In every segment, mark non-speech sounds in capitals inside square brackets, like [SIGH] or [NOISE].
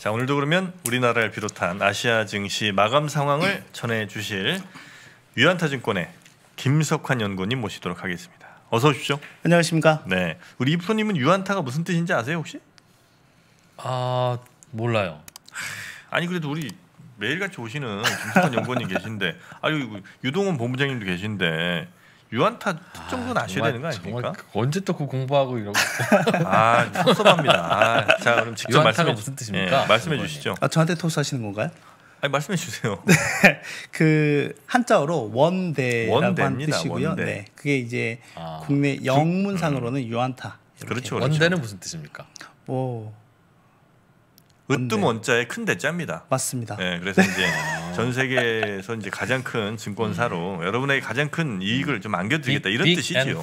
자 오늘도 그러면 우리나라를 비롯한 아시아 증시 마감 상황을 전해 주실 유한타증권의 김석환 연구원님 모시도록 하겠습니다. 어서 오십시오. 안녕하십니까. 네, 우리 이프로님은 유한타가 무슨 뜻인지 아세요 혹시? 아 몰라요. 아니 그래도 우리 매일같이 오시는 김석환 연구원님 계신데, 아유 유동원 본부장님도 계신데 유한타 특정도 아, 아셔야 되는 거 아닙니까? 그 언제 또그 공부하고 이러고 아 섭섭합니다. 아, 자 그럼 직접 말씀해 무슨 뜻입니까? 예, 말씀해 주시죠. 아 저한테 토스하시는 건가요? 아니 말씀해 주세요. [LAUGHS] 네, 그 한자어로 원대라고 한 뜻이고요. 원대. 네, 그게 이제 아, 국내 그, 영문상으로는 음. 유한타. 그렇죠, 그렇죠, 원대는 무슨 뜻입니까? 오. 으뜸 원자의 큰 대자입니다. 맞습니다. 네, 그래서 이제 전 세계에서 이제 가장 큰 증권사로 음. 여러분에게 가장 큰 이익을 좀 안겨드리겠다 음. 이런 뜻이지요.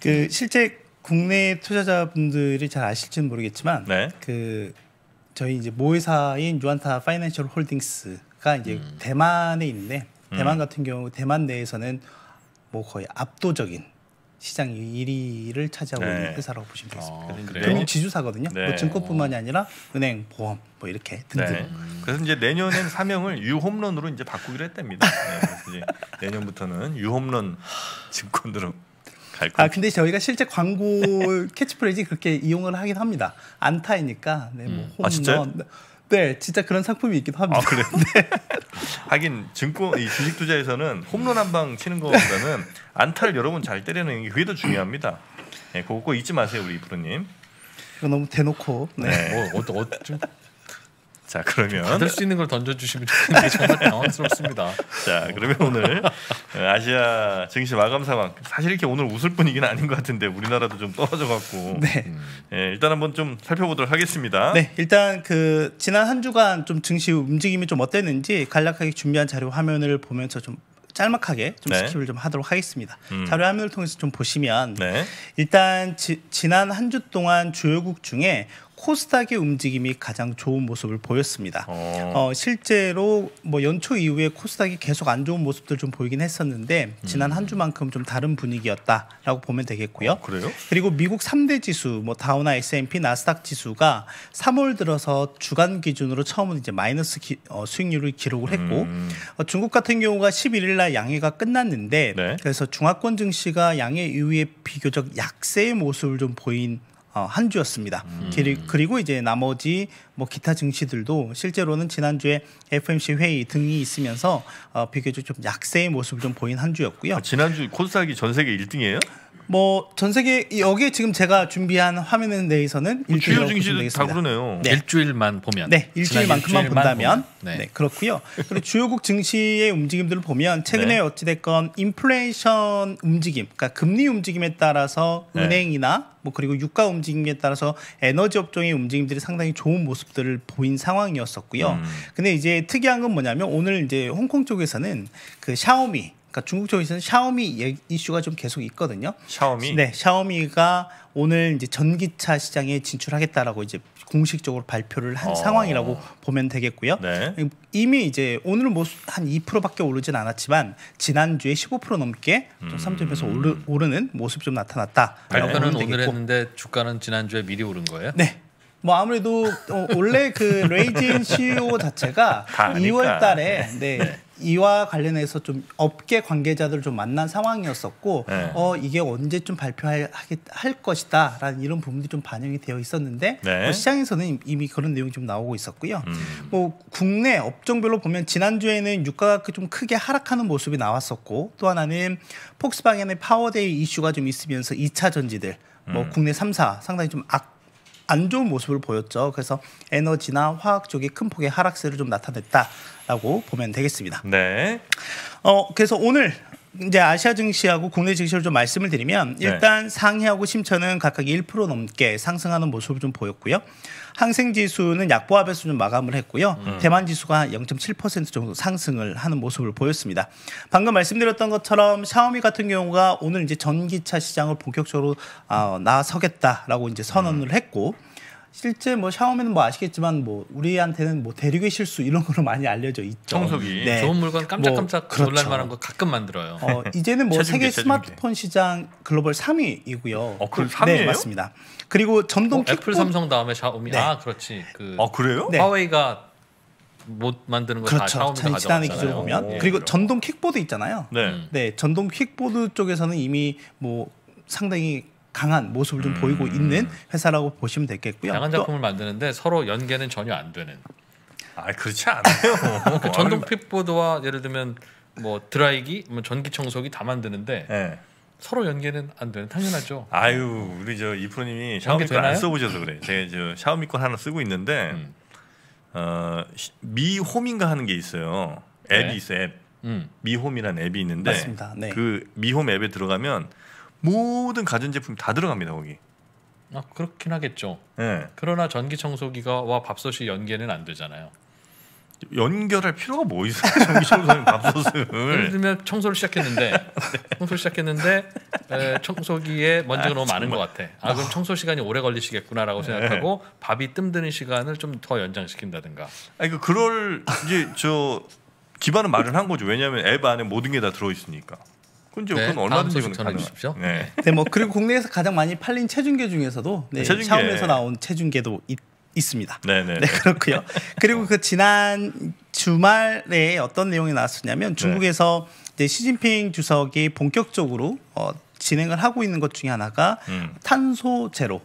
그 실제 국내 투자자분들이 잘 아실지는 모르겠지만 네. 그 저희 이제 모회사인 유안타 파이낸셜 홀딩스가 이제 음. 대만에 있는데 대만 음. 같은 경우 대만 내에서는 뭐 거의 압도적인 시장 1위를 차지하고 있는 네. 회사라고 보시면 되겠습니다. 아, 결국 지주사거든요. 네. 뭐 증권뿐만이 아니라 은행, 보험 뭐 이렇게 등등. 네. 그래서 이제 내년엔 사명을 유홈런으로 이제 바꾸기로 했답니다. 네, 내년부터는 유홈런 증권으로 갈거아 근데 저희가 실제 광고 [LAUGHS] 캐치프레이즈 그렇게 이용을 하긴 합니다. 안타이니까 네, 뭐 음. 아, 홈런. 아, 네, 진짜 그런 상품이 있기도 합니다. 아, 그래요? [LAUGHS] 네. 하긴 증권 이 주식 투자에서는 홈런 한 방 치는 것보다는 안타를 여러 번 잘 때리는 게 그게 더 중요합니다. 예, 그거 잊지 마세요, 우리 이프로님. 너무 대놓고. 네. 네. 어, 어, 어, 좀자 그러면 받을 수 있는 걸 던져주시면 좋겠는데 정말 당황스럽습니다. [LAUGHS] 자 그러면 오늘 네, 아시아 증시 마감 상황 사실 이렇게 오늘 웃을 분위기는 아닌 것 같은데 우리나라도 좀 떨어져 갖고 네. 음. 예, 일단 한번 좀 살펴보도록 하겠습니다. 네 일단 그 지난 한 주간 좀 증시 움직임이 좀 어땠는지 간략하게 준비한 자료 화면을 보면서 좀 짤막하게 좀 네. 스킵을 좀 하도록 하겠습니다. 음. 자료 화면을 통해서 좀 보시면 네. 일단 지, 지난 한 주 동안 주요국 중에 코스닥의 움직임이 가장 좋은 모습을 보였습니다. 어. 어, 실제로 뭐 연초 이후에 코스닥이 계속 안 좋은 모습들 좀 보이긴 했었는데 지난 음. 한 주만큼 좀 다른 분위기였다라고 보면 되겠고요. 어, 그래요? 그리고 미국 3대 지수 뭐 다우나 S&P 나스닥 지수가 3월 들어서 주간 기준으로 처음으로 이제 마이너스 기, 어, 수익률을 기록을 했고 음. 어, 중국 같은 경우가 11일 날 양해가 끝났는데 네. 그래서 중화권 증시가 양해 이후에 비교적 약세의 모습을 좀 보인 어, 한 주였습니다. 음. 그리고 이제 나머지 뭐 기타 증시들도 실제로는 지난주에 FMC 회의 등이 있으면서 어, 비교적 좀 약세의 모습을 좀 보인 한 주였고요. 아, 지난주 코스닥이 전 세계 1등이에요? 뭐전 세계 여기 지금 제가 준비한 화면에 대해서는 뭐 주요 증시들 다 그러네요. 네. 일주일만 보면 네 일주일만큼만 일주일만 본다면 보면. 네. 네. 그렇고요. 그리고 주요국 증시의 움직임들을 보면 최근에 네. 어찌됐건 인플레이션 움직임, 그러니까 금리 움직임에 따라서 네. 은행이나 뭐 그리고 유가 움직임에 따라서 에너지 업종의 움직임들이 상당히 좋은 모습들을 보인 상황이었었고요. 음. 근데 이제 특이한 건 뭐냐면 오늘 이제 홍콩 쪽에서는 그 샤오미 그러니까 중국 쪽에서는 샤오미 이슈가 좀 계속 있거든요. 샤오미. 네, 샤오미가 오늘 이제 전기차 시장에 진출하겠다라고 이제 공식적으로 발표를 한 어. 상황이라고 보면 되겠고요. 네. 이미 이제 오늘은 뭐 한 2%밖에 오르진 않았지만 지난주에 15% 넘게 좀 3점에서 음. 오르, 오르는 모습 좀 나타났다. 발표는 오늘 고 했는데 주가는 지난주에 미리 오른 거예요? 네. 뭐 아무래도 어, 원래 그 레이진 CEO [LAUGHS] 자체가 2월 달에 네. 네. 네. 이와 관련해서 좀 업계 관계자들 좀 만난 상황이었었고 네. 어 이게 언제쯤 발표할 것이다라는 이런 부분들이 좀 반영이 되어 있었는데 네. 어, 시장에서는 이미 그런 내용이 좀 나오고 있었고요. 음. 뭐 국내 업종별로 보면 지난주에는 유가가 그 좀 크게 하락하는 모습이 나왔었고 또 하나는 폭스바겐의 파워데이 이슈가 좀 있으면서 2차 전지들 뭐 음. 국내 3사 상당히 좀 악, 안 좋은 모습을 보였죠. 그래서 에너지나 화학 쪽이 큰 폭의 하락세를 좀 나타냈다라고 보면 되겠습니다. 네. 어 그래서 오늘 이제 아시아 증시하고 국내 증시를 좀 말씀을 드리면 네. 일단 네. 상해하고 심천은 각각 1% 넘게 상승하는 모습을 좀 보였고요. 항생 지수는 약보합의 수준 마감을 했고요. 음. 대만 지수가 0.7% 정도 상승을 하는 모습을 보였습니다. 방금 말씀드렸던 것처럼 샤오미 같은 경우가 오늘 이제 전기차 시장을 본격적으로 어, 나서겠다라고 이제 선언을 음. 했고 실제 뭐 샤오미는 뭐 아시겠지만 뭐 우리한테는 뭐 대륙의 실수 이런 걸로 많이 알려져 있죠. 청소기. 네. 좋은 물건 뭐 깜짝깜짝 뭐, 그렇죠. 놀랄 만한 거 가끔 만들어요. 어, 이제는 뭐 [LAUGHS] 세계 스마트폰 시장 글로벌 3위이고요. 어, 그 3위예요? 네, 맞습니다. 그리고 전동 어, 킥보... 애플 삼성 다음에 샤오미. 네. 아, 그렇지. 그 아, 그래요? 네. 화웨이가 못 만드는 거다 그렇죠. 샤오미가 가져왔잖아요. 기준 보면. 오, 어, 그리고 전동 킥보드 있잖아요. 네. 음. 네, 전동 킥보드 쪽에서는 이미 뭐 상당히 강한 모습을 좀 음. 보이고 있는 회사라고 보시면 되겠고요. 야간 작품을 만드는데 서로 연계는 전혀 안 되는. 아 그렇지 않아요. [LAUGHS] 그 전동 픽보드와 예를 들면 뭐 드라이기, 뭐 전기 청소기 다 만드는데 네. 서로 연계는 안 되는 당연하죠. 아유 우리 저 이프로님이 샤오미 건안 써보셔서 그래. 제가 저 샤오미 건 하나 쓰고 있는데 음. 어, 미홈인가 하는 게 있어요. 앱이 네. 있어 앱. 음. 미홈이란 앱이 있는데 맞습니다. 네. 그 미홈 앱에 들어가면 모든 가전제품 다 들어갑니다 거기. 아 그렇긴 하겠죠. 네. 그러나 전기 청소기가와 밥솥이 연계는 안 되잖아요. 연결할 필요가 뭐 있어요? [LAUGHS] 전기 청소기 밥솥을. 예를 들면 청소를 시작했는데 [LAUGHS] 네. 청소를 시작했는데 에, 청소기에 먼지가 아, 너무 정말. 많은 것 같아. 아 그럼 청소 시간이 오래 걸리시겠구나라고 네. 생각하고 네. 밥이 뜸드는 시간을 좀 더 연장시킨다든가. 아니 그 그럴 이제 저 기반은 마련한 거죠. 왜냐하면 앱 안에 모든 게 다 들어있으니까. 그죠? 네, 그건 얼마든지 전해주십시오. 네. 네. 네, 뭐 그리고 국내에서 가장 많이 팔린 체중계 중에서도 네, 네 체중계. 샤오미에서 나온 체중계도 있, 있습니다. 네네. 네, 네 그렇고요. 그리고 그 지난 주말에 어떤 내용이 나왔었냐면 중국에서 네. 시진핑 주석이 본격적으로 어, 진행을 하고 있는 것 중에 하나가 음. 탄소 제로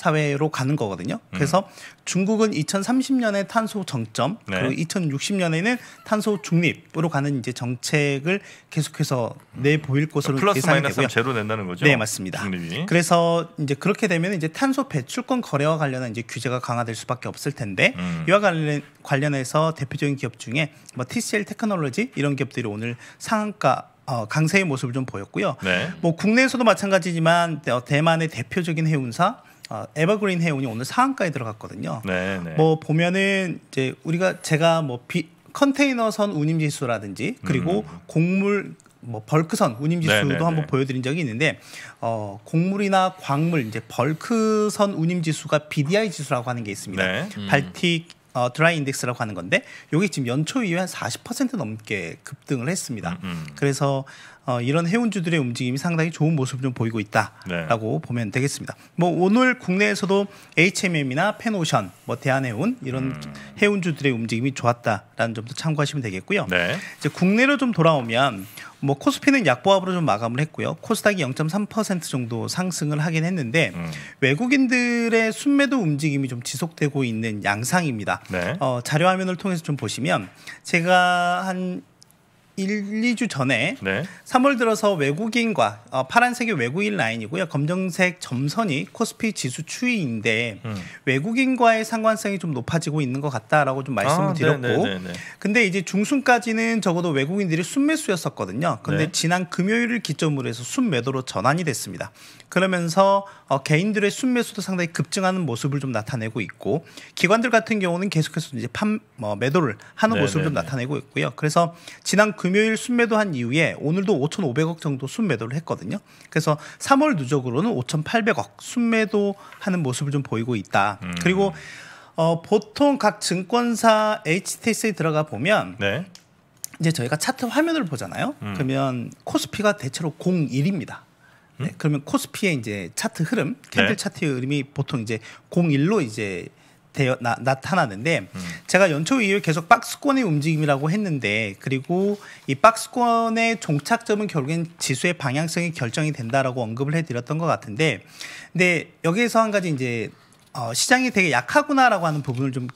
사회로 가는 거거든요. 음. 그래서 음. 중국은 2030년에 탄소 정점 네. 그리고 2060년에는 탄소 중립으로 가는 이제 정책을 계속해서 내 보일 음. 것으로 그러니까 예상이 되고요. 제로 낸다는 거죠. 네, 맞습니다. 중립이. 그래서 이제 그렇게 되면 이제 탄소 배출권 거래와 관련한 이제 규제가 강화될 수밖에 없을 텐데 음. 이와 관련 관련해서 대표적인 기업 중에 뭐 TCL 테크놀로지 이런 기업들이 오늘 상한가 어, 강세의 모습을 좀 보였고요. 네. 뭐 국내에서도 마찬가지지만 대만의 대표적인 해운사 어, 에버그린 해운이 오늘 상한가에 들어갔거든요. 네, 네. 뭐 보면은 이제 우리가 제가 뭐 비, 컨테이너선 운임지수라든지 그리고 음. 음, 음. 곡물 뭐 벌크선 운임지수도 네네네. 네, 한번 네. 보여드린 적이 있는데 어, 곡물이나 광물 이제 벌크선 운임지수가 BDI 지수라고 하는 게 있습니다. 네. 음. 발틱 어, 드라이 인덱스라고 하는 건데 이게 지금 연초 이후에 한40% 넘게 급등을 했습니다. 음, 음. 그래서 어, 이런 해운주들의 움직임이 상당히 좋은 모습을 좀 보이고 있다라고 네. 보면 되겠습니다. 뭐 오늘 국내에서도 HMM이나 펜오션, 뭐 대한해운 이런 음. 해운주들의 움직임이 좋았다라는 점도 참고하시면 되겠고요. 네. 이제 국내로 좀 돌아오면 뭐 코스피는 약보합으로 좀 마감을 했고요. 코스닥이 0.3% 정도 상승을 하긴 했는데 음. 외국인들의 순매도 움직임이 좀 지속되고 있는 양상입니다. 네. 어, 자료 화면을 통해서 좀 보시면 제가 한 1, 2주 전에 네. 3월 들어서 외국인과 어, 파란색이 외국인 라인이고요. 검정색 점선이 코스피 지수 추이인데 음. 외국인과의 상관성이 좀 높아지고 있는 것 같다라고 좀 말씀을 아, 드렸고 네네 네, 네, 네, 근데 이제 중순까지는 적어도 외국인들이 순매수였었거든요. 근데 네. 지난 금요일을 기점으로 해서 순매도로 전환이 됐습니다. 그러면서 어, 개인들의 순매수도 상당히 급증하는 모습을 좀 나타내고 있고 기관들 같은 경우는 계속해서 이제 판 어, 매도를 하는 네네네. 모습을 좀 네, 네. 나타내고 있고요. 그래서 지난 금요일 순매도한 이후에 오늘도 5,500억 정도 순매도를 했거든요. 그래서 3월 누적으로는 5,800억 순매도하는 모습을 좀 보이고 있다. 음. 그리고 어, 보통 각 증권사 HTS에 들어가 보면 네. 이제 저희가 차트 화면을 보잖아요. 음. 그러면 코스피가 대체로 01입니다. 네, 음? 그러면 코스피의 이제 차트 흐름, 네. 캔들 네. 차트 흐름이 보통 이제 01로 이제 되어 나, 타나는데 음. 제가 연초 이후에 계속 박스권의 움직임이라고 했는데 그리고 이 박스권의 종착점은 결국엔 지수의 방향성이 결정이 된다라고 언급을 해드렸던 것 같은데 근데 여기에서 한 가지 이제 어, 시장이 되게 약하구나라고 하는 부분을 좀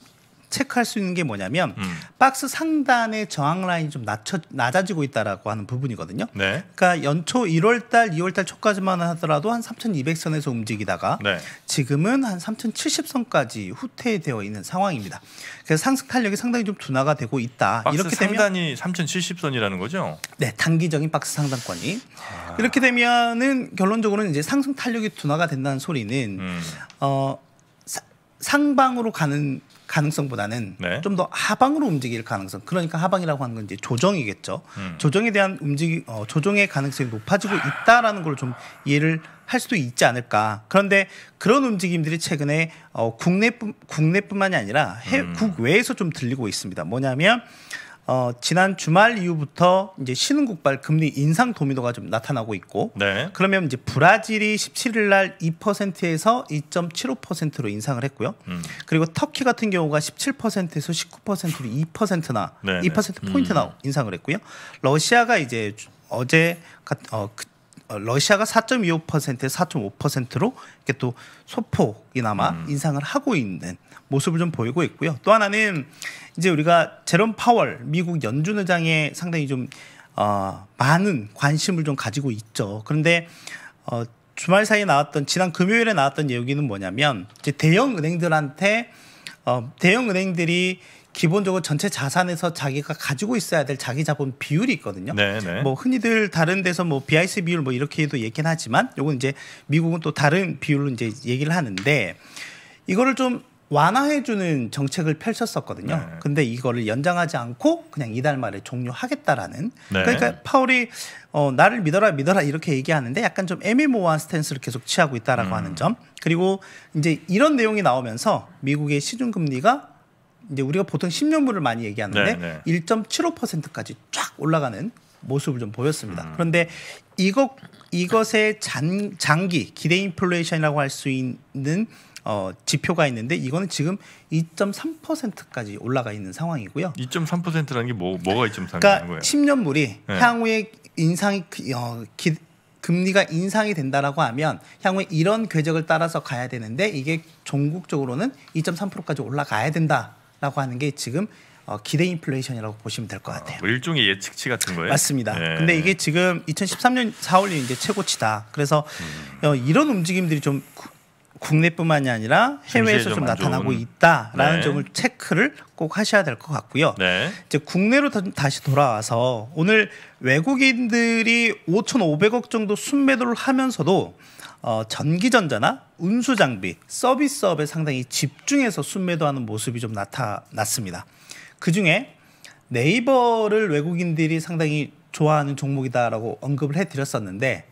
체크할 수 있는 게 뭐냐면 음. 박스 상단의 저항 라인이 좀 낮춰, 낮아지고 있다라고 하는 부분이거든요. 네. 그러니까 연초 1월 달, 2월 달 초까지만 하더라도 한 3,200선에서 움직이다가 네. 지금은 한 3,070선까지 후퇴되어 있는 상황입니다. 그래서 상승 탄력이 상당히 좀 둔화가 되고 있다. 이렇게 되면 상단이 3,070선이라는 거죠? 네, 단기적인 박스 상단권이 아. 이렇게 되면은 결론적으로는 이제 상승 탄력이 둔화가 된다는 소리는 음. 어. 상방으로 가는 가능성보다는 네. 좀더 하방으로 움직일 가능성. 그러니까 하방이라고 하는 건 이제 조정이겠죠. 음. 조정에 대한 움직이 어, 조정의 가능성이 높아지고 있다라는 걸 좀 이해를 할 수도 있지 않을까. 그런데 그런 움직임들이 최근에 어, 국내 국내뿐만이 아니라 해, 음. 국외에서 좀 들리고 있습니다. 뭐냐면 어, 지난 주말 이후부터 이제 신흥국발 금리 인상 도미도가좀 나타나고 있고 네. 그러면 이제 브라질이 17일 날 2%에서 2.75%로 인상을 했고요. 음. 그리고 터키 같은 경우가 17%에서 19%로 2%나 네네. 2% 포인트나 음. 인상을 했고요. 러시아가 이제 어제 어, 그, 어, 러시아가 4.25%에 4.5%로 이게또 소폭이나마 음. 인상을 하고 있는 모습을 좀 보이고 있고요. 또 하나는 이제 우리가 제롬 파월 미국 연준 의장에 상당히 좀 어, 많은 관심을 좀 가지고 있죠. 그런데 어, 주말 사이에 나왔던 지난 금요일에 나왔던 얘기는 뭐냐면 이제 대형 은행들한테 어, 대형 은행들이 기본적으로 전체 자산에서 자기가 가지고 있어야 될 자기 자본 비율이 있거든요. 네네. 네. 뭐 흔히들 다른 데서 뭐 BIS 비율 뭐 이렇게도 얘기는 하지만 요건 이제 미국은 또 다른 비율로 이제 얘기를 하는데 이거를 좀 완화해주는 정책을 펼쳤었거든요. 네. 근데 이거를 연장하지 않고 그냥 이달 말에 종료하겠다라는. 네. 그러니까 파울이 어, 나를 믿어라 믿어라 이렇게 얘기하는데 약간 좀 애매모호한 스탠스를 계속 취하고 있다라고 음. 하는 점. 그리고 이제 이런 내용이 나오면서 미국의 시중금리가 이제 우리가 보통 10년물을 많이 얘기하는데 네, 네. 1.75%까지 쫙 올라가는 모습을 좀 보였습니다. 음. 그런데 이것 이것의 장, 장기 기대 인플레이션이라고 할 수 있는 어, 지표가 있는데 이거는 지금 2.3%까지 올라가 있는 상황이고요. 2.3%라는 게 뭐 뭐가 2.3%인 그러니까 거예요? 10년물이 네. 향후에 인상이 그, 어, 기, 금리가 인상이 된다라고 하면 향후에 이런 궤적을 따라서 가야 되는데 이게 종국적으로는 2.3%까지 올라가야 된다. 라고 하는 게 지금 어, 기대 인플레이션이라고 보시면 될것 아, 같아요. 아, 일종의 예측치 같은 거예요? 맞습니다. 네. 근데 이게 지금 2013년 4월이 이제 최고치다. 그래서 음. 어, 이런 움직임들이 좀 국내뿐만이 아니라 해외에서 좀, 나타나고 있다라는 네. 점을 체크를 꼭 하셔야 될 것 같고요. 네. 이제 국내로 다시 돌아와서 오늘 외국인들이 5,500억 정도 순매도를 하면서도 어, 전기전자나 운수장비, 서비스업에 상당히 집중해서 순매도하는 모습이 좀 나타났습니다. 그 중에 네이버를 외국인들이 상당히 좋아하는 종목이다라고 언급을 해드렸었는데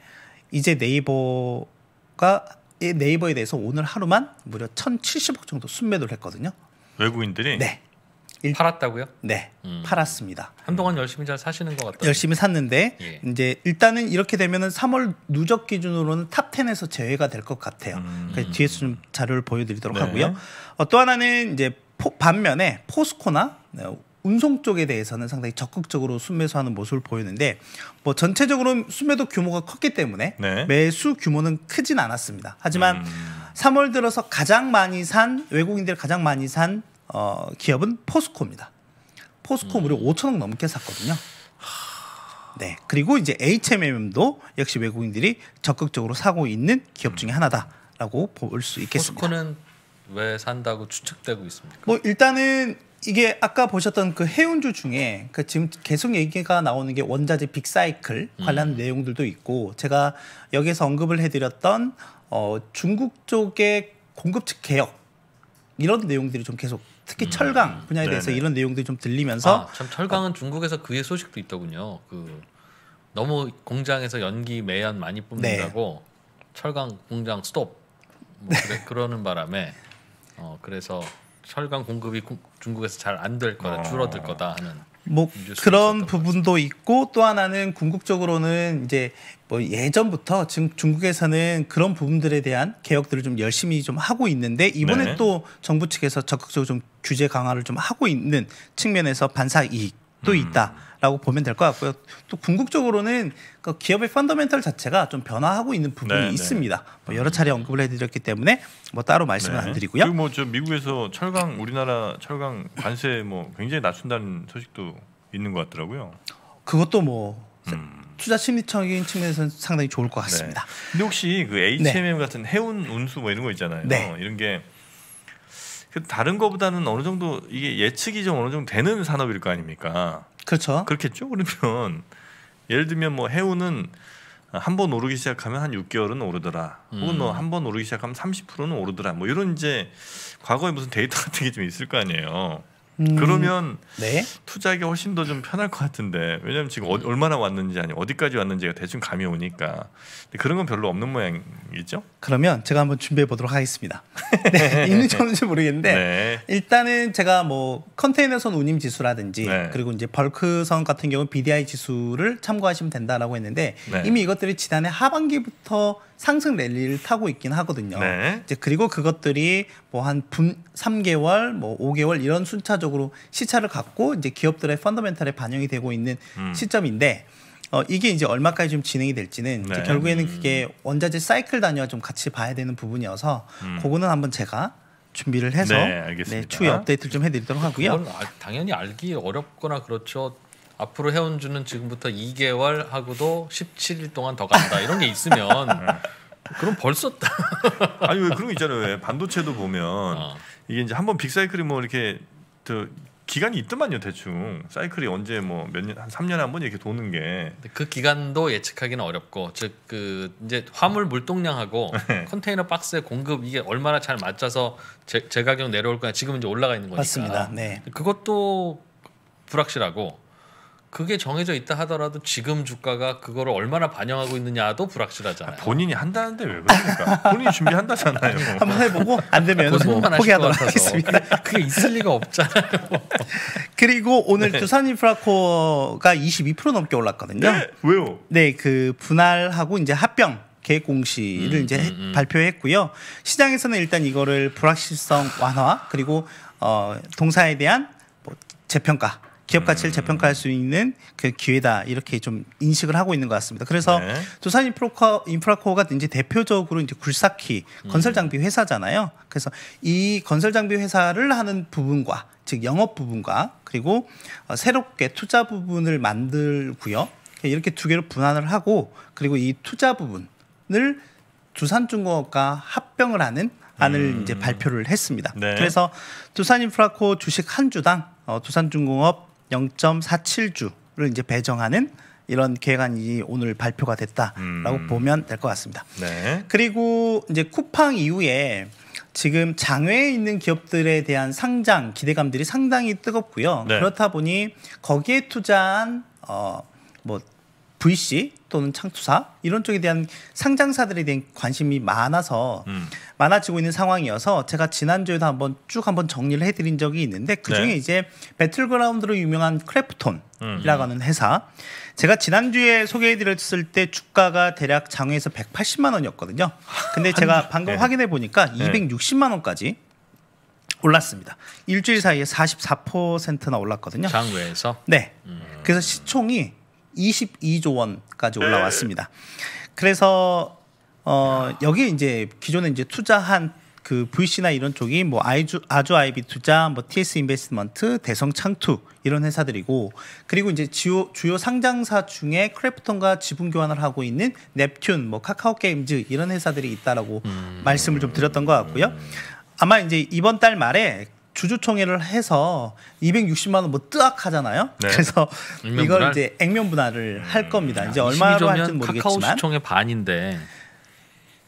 이제 네이버가 네이버에 대해서 오늘 하루만 무려 1,070억 정도 순매도를 했거든요. 외국인들이 네. 일... 팔았다고요? 네, 음. 팔았습니다. 한동안 열심히 잘 사시는 것같아 열심히 샀는데 예. 이제 일단은 이렇게 되면은 3월 누적 기준으로는 탑 10에서 제외가 될 것 같아요. 음. 그래서 뒤에서 좀 자료를 보여드리도록 네. 하고요. 어, 또 하나는 이제 포, 반면에 포스코나 어, 운송 쪽에 대해서는 상당히 적극적으로 순매수하는 모습을 보였는데 뭐 전체적으로 순매도 규모가 컸기 때문에 네. 매수 규모는 크진 않았습니다. 하지만 음. 3월 들어서 가장 많이 산 외국인들 가장 많이 산 어, 기업은 포스코입니다. 포스코 무려 5천억 음. 넘게 샀거든요. 네. 그리고 이제 HMM도 역시 외국인들이 적극적으로 사고 있는 기업 중에 음. 하나다라고 볼 수 있겠습니다. 포스코는 왜 산다고 추측되고 있습니까? 뭐 일단은 이게 아까 보셨던 그 해운주 중에 그 지금 계속 얘기가 나오는 게 원자재 빅사이클 관련 음. 내용들도 있고 제가 여기서 언급을 해드렸던 어, 중국 쪽의 공급 측 개혁 이런 내용들이 좀 계속 특히 음. 철강 분야에 대해서 네네. 이런 내용들이 좀 들리면서 아, 참 철강은 어, 중국에서 그의 소식도 있더군요. 그 너무 공장에서 연기 매연 많이 뿜는다고 네. 철강 공장 스톱 뭐 그래, 그러는 바람에 어 그래서 철강 공급이 중국에서 잘 안 될 거다 어. 줄어들 거다 하는 뭐 그런 부분도 있고 또 하나는 궁극적으로는 이제 뭐 예전부터 지금 중국에서는 그런 부분들에 대한 개혁들을 좀 열심히 좀 하고 있는데 이번에 네. 또 정부 측에서 적극적으로 좀 규제 강화를 좀 하고 있는 측면에서 반사 이익 또 음. 있다. 라고 보면 될 것 같고요. 또 궁극적으로는 그 기업의 펀더멘털 자체가 좀 변화하고 있는 부분이 네, 네. 있습니다. 뭐 여러 차례 언급을 해드렸기 때문에 뭐 따로 말씀은 네. 안 드리고요. 그리고 뭐저 미국에서 철강 우리나라 철강 관세 뭐 굉장히 낮춘다는 소식도 있는 것 같더라고요. 그것도 뭐 음. 투자 심리적인 측면에서는 상당히 좋을 것 같습니다. 네. 근데 혹시 그 H&M 같은 해운 운수 뭐 이런 거 있잖아요. 이런 게 다른 거보다는 어느 정도 이게 예측이 좀 어느 정도 되는 산업일 거 아닙니까? 그렇죠. 그렇겠죠. 그러면 [LAUGHS] 예를 들면 뭐 해운은 한 번 오르기 시작하면 한 6개월은 오르더라. 혹은 뭐 음. 뭐한 번 오르기 시작하면 30%는 오르더라. 뭐 이런 이제 과거에 무슨 데이터 같은 게 좀 있을 거 아니에요. 음. 그러면 네? 투자하기 훨씬 더 좀 편할 것 같은데 왜냐하면 지금 어, 얼마나 왔는지 아니 어디까지 왔는지가 대충 감이 오니까 그런 건 별로 없는 모양이죠. 그러면 제가 한번 준비해 보도록 하겠습니다. [LAUGHS] 네, 있는지 없는지 모르겠는데 네. 일단은 제가 뭐 컨테이너선 운임 지수라든지 네. 그리고 이제 벌크선 같은 경우 BDI 지수를 참고하시면 된다라고 했는데 네. 이미 이것들이 지난해 하반기부터 상승 랠리를 타고 있긴 하거든요. 네. 이제 그리고 그것들이 뭐한 3개월, 뭐 5개월 뭐 이런 순차적으로 시차를 갖고 이제 기업들의 펀더멘탈에 반영이 되고 있는 음. 시점인데 어, 이게 이제 얼마까지 좀 진행이 될지는 네. 결국에는 음. 그게 원자재 사이클 단위와 좀 같이 봐야 되는 부분이어서 음. 그거는 한번 제가 준비를 해서 네, 네, 추후에 업데이트를 좀 해드리도록 하고요. 아, 당연히 알기 어렵거나 그렇죠. 앞으로 해온주는 지금부터 2개월 하고도 17일 동안 더 간다 이런 게 있으면 [LAUGHS] 네. 그럼 벌써 [LAUGHS] 아니 왜 그런 거 있잖아요 왜 반도체도 보면 어. 이게 이제 한번 빅사이클이 뭐 이렇게 저 기간이 있더만요 대충 사이클이 언제 뭐 몇 년 한 3년에 한 번 이렇게 도는 게 그 기간도 예측하기는 어렵고 즉 그 이제 화물 물동량하고 [LAUGHS] 네. 컨테이너 박스의 공급 이게 얼마나 잘 맞춰서 제, 제 가격 내려올 거냐 지금 이제 올라가 있는 거니까 맞습니다. 네. 그것도 불확실하고 그게 정해져 있다 하더라도 지금 주가가 그거를 얼마나 반영하고 있느냐도 아, 불확실하잖아요. 본인이 한다는데 왜 그러니까? 본인이 준비한다잖아요. [LAUGHS] 한번 해보고 안 되면 뭐 포기하도록 하겠습니다. 그게 있을 리가 없잖아요. [LAUGHS] 그리고 오늘 네. 두산 인프라코어가 22% 넘게 올랐거든요. 네, 왜요? 네, 그 분할하고 이제 합병 계획 공시를 음, 이제 음, 음. 발표했고요. 시장에서는 일단 이거를 불확실성 완화 그리고 어, 동사에 대한 뭐 재평가 기업 가치를 음. 재평가할 수 있는 그 기회다 이렇게 좀 인식을 하고 있는 것 같습니다. 그래서 네. 두산 인프라코, 인프라코어가 이제 대표적으로 이제 굴삭히 음. 건설 장비 회사잖아요. 그래서 이 건설 장비 회사를 하는 부분과 즉 영업 부분과 그리고 어, 새롭게 투자 부분을 만들고요. 이렇게 두 개로 분할을 하고 그리고 이 투자 부분을 두산중공업과 합병을 하는 안을 음. 이제 발표를 했습니다. 네. 그래서 두산인프라코 주식 한 주당 어, 두산중공업 0.47주를 이제 배정하는 이런 계획안이 오늘 발표가 됐다라고 음. 보면 될 것 같습니다. 네. 그리고 이제 쿠팡 이후에 지금 장외에 있는 기업들에 대한 상장 기대감들이 상당히 뜨겁고요. 네. 그렇다 보니 거기에 투자한 어뭐 VC 또는 창투사 이런 쪽에 대한 상장사들에 대한 관심이 많아서 음. 많아지고 있는 상황이어서 제가 지난주에도 한번 쭉 한번 정리를 해드린 적이 있는데 그중에 네. 이제 배틀그라운드로 유명한 크래프톤이라고 음. 하는 회사 제가 지난주에 소개해드렸을 때 주가가 대략 장외에서 180만 원이었거든요 근데 한, 제가 방금 네. 확인해 보니까 네. 260만 원까지 올랐습니다. 일주일 사이에 44%나 올랐거든요. 장외에서? 네. 음. 그래서 시총이 22조 원까지 네. 올라왔습니다. 그래서 어 여기 이제 기존에 이제 투자한 그 VC나 이런 쪽이 뭐 아주 아주 IB 투자, 뭐 TS 인베스트먼트, 대성 창투 이런 회사들이고 그리고 이제 주요, 주요 상장사 중에 크래프톤과 지분 교환을 하고 있는 넵튠, 뭐 카카오 게임즈 이런 회사들이 있다라고 음. 말씀을 좀 드렸던 것 같고요. 아마 이제 이번 달 말에 주주총회를 해서 260만 원 뭐 뜨악 하잖아요. 네. 그래서 이걸 분할? 이제 액면 분할을 할 겁니다. 음, 이제 얼마로 할지는 모르겠지만 카카오 총의 반인데.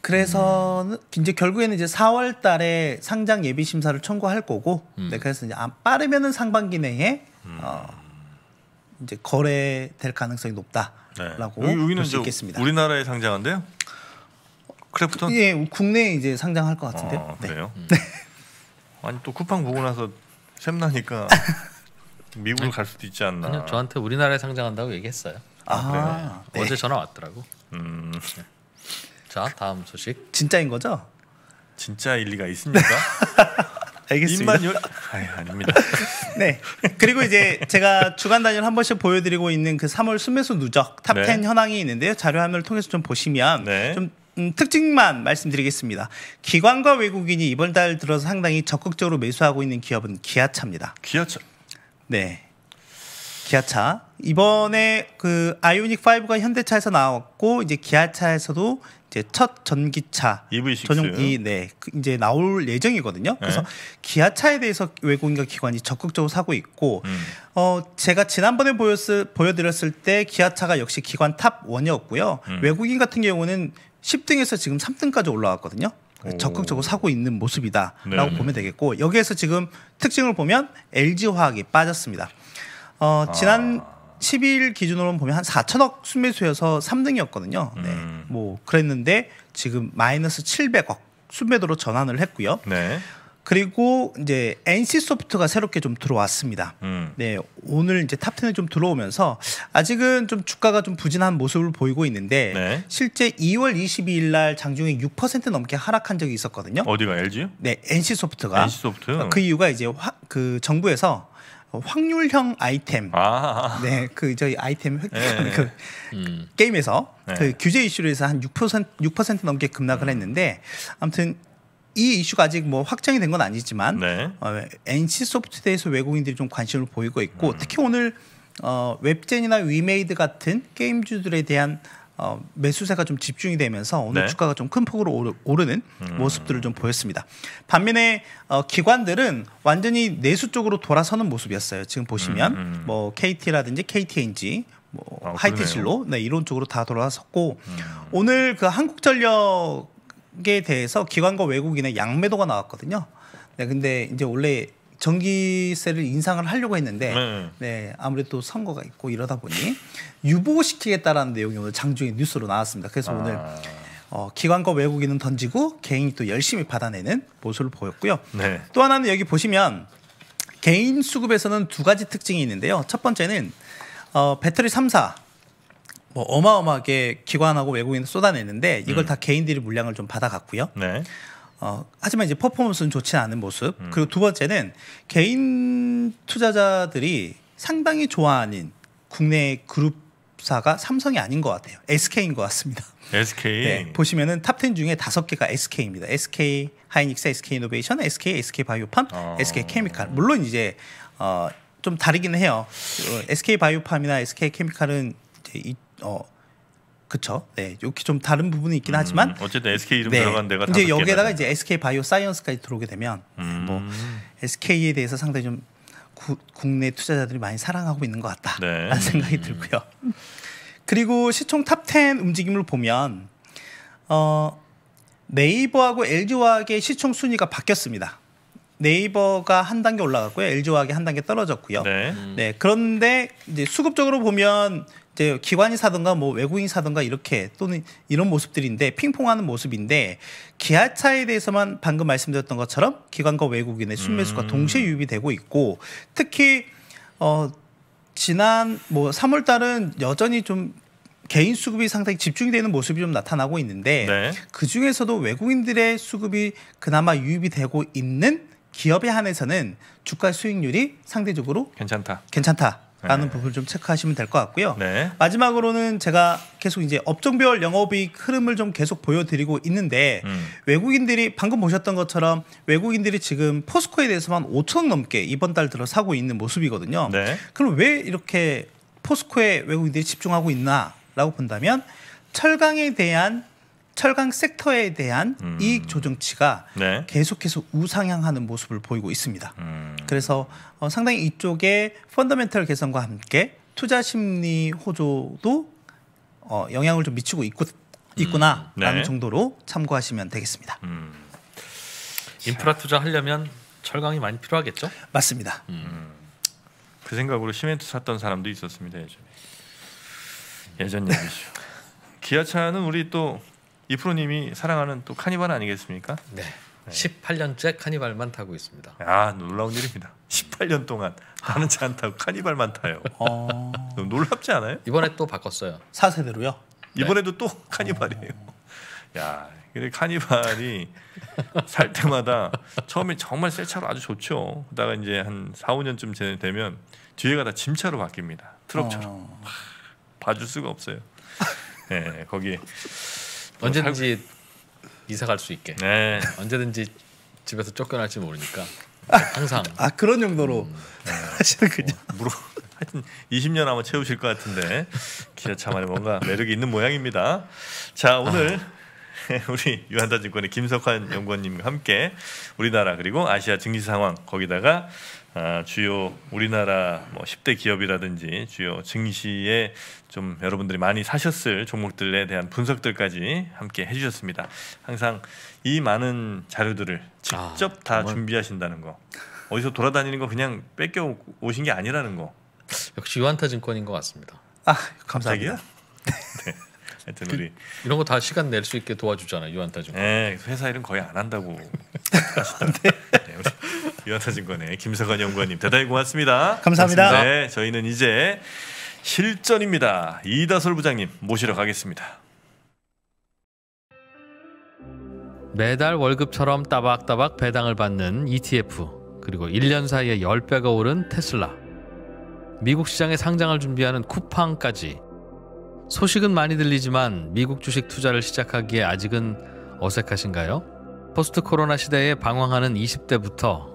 그래서 음. 이제 결국에는 이제 4월 달에 상장 예비 심사를 청구할 거고. 음. 네, 그래서 이제 아, 빠르면은 상반기 내에 음. 어 이제 거래될 가능성이 높다라고 네. 여기, 볼수 있겠습니다. 우리나라에 상장한대요? 크래프톤? 예, 국내에 이제 상장할 것 같은데요. 아, 그래요? 네. 음. 네. 아니 또 쿠팡 보고 나서 샘 나니까 [LAUGHS] 미국을갈 수도 있지 않나. 아니요, 저한테 우리나라에 상장한다고 얘기했어요. 아, 아 네. 어제 전화 왔더라고. 음. 네. 자 다음 소식. 진짜인 거죠? 진짜 일리가 있습니까? [LAUGHS] 알겠습니다. 입만 열... 아, 아닙니다. [LAUGHS] 네. 그리고 이제 제가 주간 단위로 한 번씩 보여드리고 있는 그 3월 순매수 누적 탑 10 네. 현황이 있는데요. 자료 화면을 통해서 좀 보시면 네. 좀 음, 특징만 말씀드리겠습니다. 기관과 외국인이 이번 달 들어서 상당히 적극적으로 매수하고 있는 기업은 기아차입니다. 기아차. 네. 기아차. 이번에 그 아이오닉 5가 현대차에서 나왔고 이제 기아차에서도 이제 첫 전기차 EV6. 전용기 네 그 이제 나올 예정이거든요. 네. 그래서 네. 기아차에 대해서 외국인과 기관이 적극적으로 사고 있고 음. 어 제가 지난번에 보였을 보여드렸을 때 기아차가 역시 기관 탑 원이었고요. 음. 외국인 같은 경우는 10등에서 지금 3등까지 올라왔거든요. 적극적으로 사고 있는 모습이다라고 네네. 보면 되겠고 여기에서 지금 특징을 보면 LG 화학이 빠졌습니다. 어, 지난 아. 12일 기준으로 보면 한 4천억 순매수여서 3등이었거든요. 네. 음. 뭐 그랬는데 지금 마이너스 700억 순매도로 전환을 했고요. 네. 그리고 이제 NC 소프트가 새롭게 좀 들어왔습니다. 음. 네, 오늘 이제 탑10에 좀 들어오면서 아직은 좀 주가가 좀 부진한 모습을 보이고 있는데 네. 실제 2월 22일 날 장중에 6% 넘게 하락한 적이 있었거든요. 어디가 LG? 네, NC 소프트가. NC 소프트. 그러니까 그 이유가 이제 화, 그 정부에서 확률형 아이템, 아 네, 그 저희 아이템 획득하는 네. [LAUGHS] 그 음. 게임에서 네. 그 규제 이슈로 해서 한 6% 6% 넘게 급락을 음. 했는데 아무튼 이 이슈가 아직 뭐 확정이 된 건 아니지만 네. 어, NC 소프트에서 대해 외국인들이 좀 관심을 보이고 있고 음. 특히 오늘 어, 웹젠이나 위메이드 같은 게임주들에 대한 어, 매수세가 좀 집중이 되면서 오늘 네. 주가가 좀 큰 폭으로 오르, 는 음. 모습들을 좀 보였습니다. 반면에 어, 기관들은 완전히 내수 쪽으로 돌아서는 모습이었어요. 지금 보시면 음, 음. 뭐 KT라든지 KTNG 뭐 아, 하이트실로 네, 이론 쪽으로 다 돌아섰고 음. 오늘 그 한국전력 전기에 대해서 기관과 외국인의 양매도가 나왔거든요. 네, 근데 이제 원래 전기세를 인상을 하려고 했는데 네. 네. 아무래도 선거가 있고 이러다 보니 유보시키겠다라는 내용이 오늘 장중에 뉴스로 나왔습니다. 그래서 아. 오늘 어, 기관과 외국인은 던지고 개인이 또 열심히 받아내는 모습을 보였고요. 네. 또 하나는 여기 보시면 개인 수급에서는 두 가지 특징이 있는데요. 첫 번째는 어, 배터리 3사 뭐 어마어마하게 기관하고 외국인을 쏟아내는데 이걸 음. 다 개인들이 물량을 좀 받아갔고요. 네. 어, 하지만 이제 퍼포먼스는 좋지 않은 모습. 음. 그리고 두 번째는 개인 투자자들이 상당히 좋아하는 국내 그룹사가 삼성이 아닌 것 같아요. SK인 것 같습니다. SK. [LAUGHS] 네, 보시면은 탑 10 중에 다섯 개가 SK입니다. SK 하이닉스, SK 이노베이션, SK, SK 바이오팜, 어. 아. SK 케미칼. 물론 이제 어, 좀 다르기는 해요. SK 바이오팜이나 SK 케미칼은 이제 이어 그쵸. 네, 이렇게 좀 다른 부분이 있긴 음, 하지만 어쨌든 SK 이름 네, 들어간 데가 이제 여기에다가 이제 SK 바이오 사이언스까지 들어오게 되면 음. 뭐 SK에 대해서 상당히 좀 구, 국내 투자자들이 많이 사랑하고 있는 것 같다라는 네. 생각이 음. 들고요. 그리고 시총 탑10 움직임을 보면 어, 네이버하고 LG화학의 시총 순위가 바뀌었습니다. 네이버가 한 단계 올라갔고요, LG화학이 한 단계 떨어졌고요. 네. 네, 그런데 이제 수급적으로 보면 이제 기관이 사든가 뭐 외국인이 사든가 이렇게 또는 이런 모습들인데 핑퐁하는 모습인데 기아차에 대해서만 방금 말씀드렸던 것처럼 기관과 외국인의 순매수가 음. 동시에 유입이 되고 있고 특히 어 지난 뭐 3월 달은 여전히 좀 개인 수급이 상당히 집중이 되는 모습이 좀 나타나고 있는데 네. 그 중에서도 외국인들의 수급이 그나마 유입이 되고 있는 기업에 한해서는 주가 수익률이 상대적으로 괜찮다. 괜찮다. 네. 라는 부분을 좀 체크하시면 될 것 같고요. 네. 마지막으로는 제가 계속 이제 업종별 영업이익 흐름을 좀 계속 보여드리고 있는데 음. 외국인들이 방금 보셨던 것처럼 외국인들이 지금 포스코에 대해서만 5천 넘게 이번 달 들어 사고 있는 모습이거든요. 네. 그럼 왜 이렇게 포스코에 외국인들이 집중하고 있나라고 본다면 철강에 대한 철강 섹터에 대한 음. 이익 조정치가 네. 계속해서 우상향하는 모습을 보이고 있습니다. 음. 그래서 어, 상당히 이쪽에 펀더멘털 개선과 함께 투자 심리 호조도 어, 영향을 좀 미치고 있고, 있구나라는 음. 네. 정도로 참고하시면 되겠습니다. 음. 인프라 투자 하려면 철강이 많이 필요하겠죠? 맞습니다. 음. 그 생각으로 시멘트 샀던 사람도 있었습니다 예전에. 예전 얘기죠. [LAUGHS] 기아차는 우리 또 이프로님이 사랑하는 또 카니발 아니겠습니까? 네. 네. 18년째 카니발만 타고 있습니다. 아 놀라운 일입니다. 18년 동안 나는 차안 타고 카니발만 타요. 어... 놀랍지 않아요? 이번에 또 바꿨어요. 4세대로요? 이번에도 네. 또 카니발이에요. 어... 야, 근데 카니발이 살 때마다 처음에 정말 새 차로 아주 좋죠. 그다가 이제 한 4, 5년쯤 되면 뒤에가 다 짐차로 바뀝니다. 트럭처럼. 어... 봐줄 수가 없어요. 네, 거기 언제든지 살... 이사 갈 수 있게. 네. 언제든지 집에서 쫓겨날지 모르니까 항상. 아, 아 그런 정도로 음, 네. [LAUGHS] 하시는군요. 어, 무릎 튼 20년 아마 채우실 것 같은데 기아차만의 뭔가 매력이 있는 모양입니다. 자 오늘 아. [LAUGHS] 우리 유한다증권의 김석환 연구원님과 함께 우리나라 그리고 아시아 증시 상황 거기다가 아, 주요 우리나라 뭐 10대 기업이라든지 주요 증시에 좀 여러분들이 많이 사셨을 종목들에 대한 분석들까지 함께 해주셨습니다. 항상 이 많은 자료들을 직접 아, 다 정말. 준비하신다는 거 어디서 돌아다니는 거 그냥 뺏겨 오신 게 아니라는 거 역시 유한타증권인 것 같습니다. 아 감사합니다. [LAUGHS] 네. 하여튼 그, 우리 이런 거 다 시간 낼 수 있게 도와주잖아요 유한타증권. 네 회사 일은 거의 안 한다고 [LAUGHS] 하시던데. 네, 네 유한타증권의 김석환 연구원님 대단히 고맙습니다. 감사합니다 네, 저희는 이제 실전입니다. 이다솔 부장님 모시러 가겠습니다. 매달 월급처럼 따박따박 배당을 받는 ETF 그리고 1년 사이에 10배가 오른 테슬라 미국 시장에 상장을 준비하는 쿠팡까지 소식은 많이 들리지만 미국 주식 투자를 시작하기에 아직은 어색하신가요? 포스트 코로나 시대에 방황하는 20대부터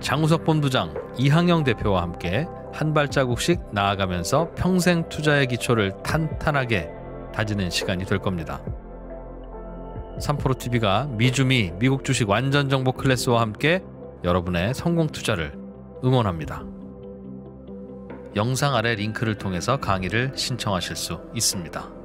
장우석 본부장, 이항영 대표와 함께 한 발자국씩 나아가면서 평생 투자의 기초를 탄탄하게 다지는 시간이 될 겁니다. 3프로TV가 미주미 미국 주식 완전 정보 클래스와 함께 여러분의 성공 투자를 응원합니다. 영상 아래 링크를 통해서 강의를 신청하실 수 있습니다.